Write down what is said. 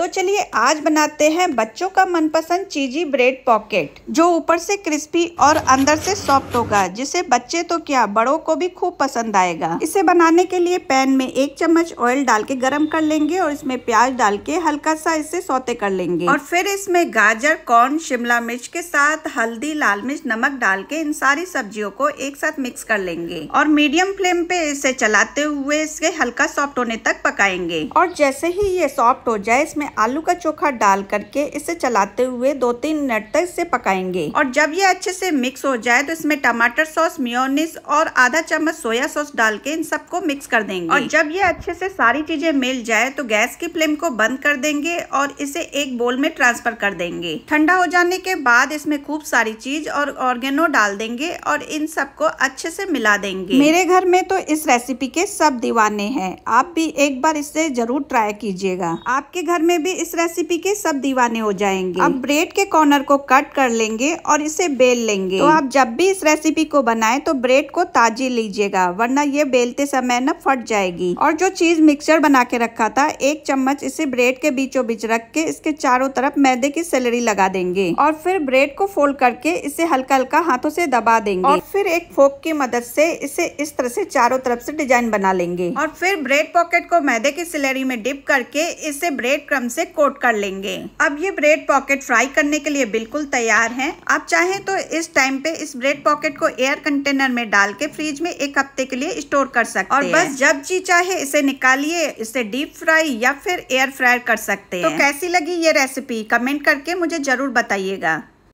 तो चलिए आज बनाते हैं बच्चों का मनपसंद चीजी ब्रेड पॉकेट जो ऊपर से क्रिस्पी और अंदर से सॉफ्ट होगा जिसे बच्चे तो क्या बड़ों को भी खूब पसंद आएगा इसे बनाने के लिए पैन में एक चम्मच ऑयल डाल के गर्म कर लेंगे और इसमें प्याज डाल के हल्का सा इसे सौते कर लेंगे और फिर इसमें गाजर कॉर्न शिमला मिर्च के साथ हल्दी लाल मिर्च नमक डाल के इन सारी सब्जियों को एक साथ मिक्स कर लेंगे और मीडियम फ्लेम पे इसे चलाते हुए इसे हल्का सॉफ्ट होने तक पकाएंगे और जैसे ही ये सॉफ्ट हो जाए इसमें आलू का चोखा डाल करके इसे चलाते हुए दो तीन मिनट तक इसे पकाएंगे और जब ये अच्छे से मिक्स हो जाए तो इसमें टमाटर सॉस मियोनिस और आधा चम्मच सोया सॉस डाल के इन सबको मिक्स कर देंगे और जब ये अच्छे से सारी चीजें मिल जाए तो गैस की फ्लेम को बंद कर देंगे और इसे एक बोल में ट्रांसफर कर देंगे ठंडा हो जाने के बाद इसमें खूब सारी चीज और ऑर्गेनो डाल देंगे और इन सबको अच्छे से मिला देंगे मेरे घर में तो इस रेसिपी के सब दीवाने हैं आप भी एक बार इसे जरूर ट्राई कीजिएगा आपके घर में में भी इस रेसिपी के सब दीवाने हो जाएंगे अब ब्रेड के कॉर्नर को कट कर लेंगे और इसे बेल लेंगे तो आप जब भी इस रेसिपी को बनाए तो ब्रेड को ताजी लीजिएगा वरना ये बेलते समय न फट जाएगी और जो चीज मिक्सचर बना के रखा था एक चम्मच इसे ब्रेड के बीचों बीच रख के इसके चारों तरफ मैदे की सेलरी लगा देंगे और फिर ब्रेड को फोल्ड करके इसे हल्का हल्का हाथों से दबा देंगे और फिर एक फोक की मदद से इसे इस तरह से चारों तरफ से डिजाइन बना लेंगे और फिर ब्रेड पॉकेट को मैदे की सिलेरी में डिप करके इसे ब्रेड क्रम से कोट कर लेंगे अब ये ब्रेड पॉकेट फ्राई करने के लिए बिल्कुल तैयार है आप चाहें तो इस टाइम पे इस ब्रेड पॉकेट को एयर कंटेनर में डाल के फ्रिज में एक हफ्ते के लिए स्टोर कर सकते और बस जब जी चाहे इसे निकालिए इसे डीप फ्राई या फिर एयर फ्रायर कर सकते तो हैं तो कैसी लगी ये रेसिपी कमेंट करके मुझे जरूर बताइएगा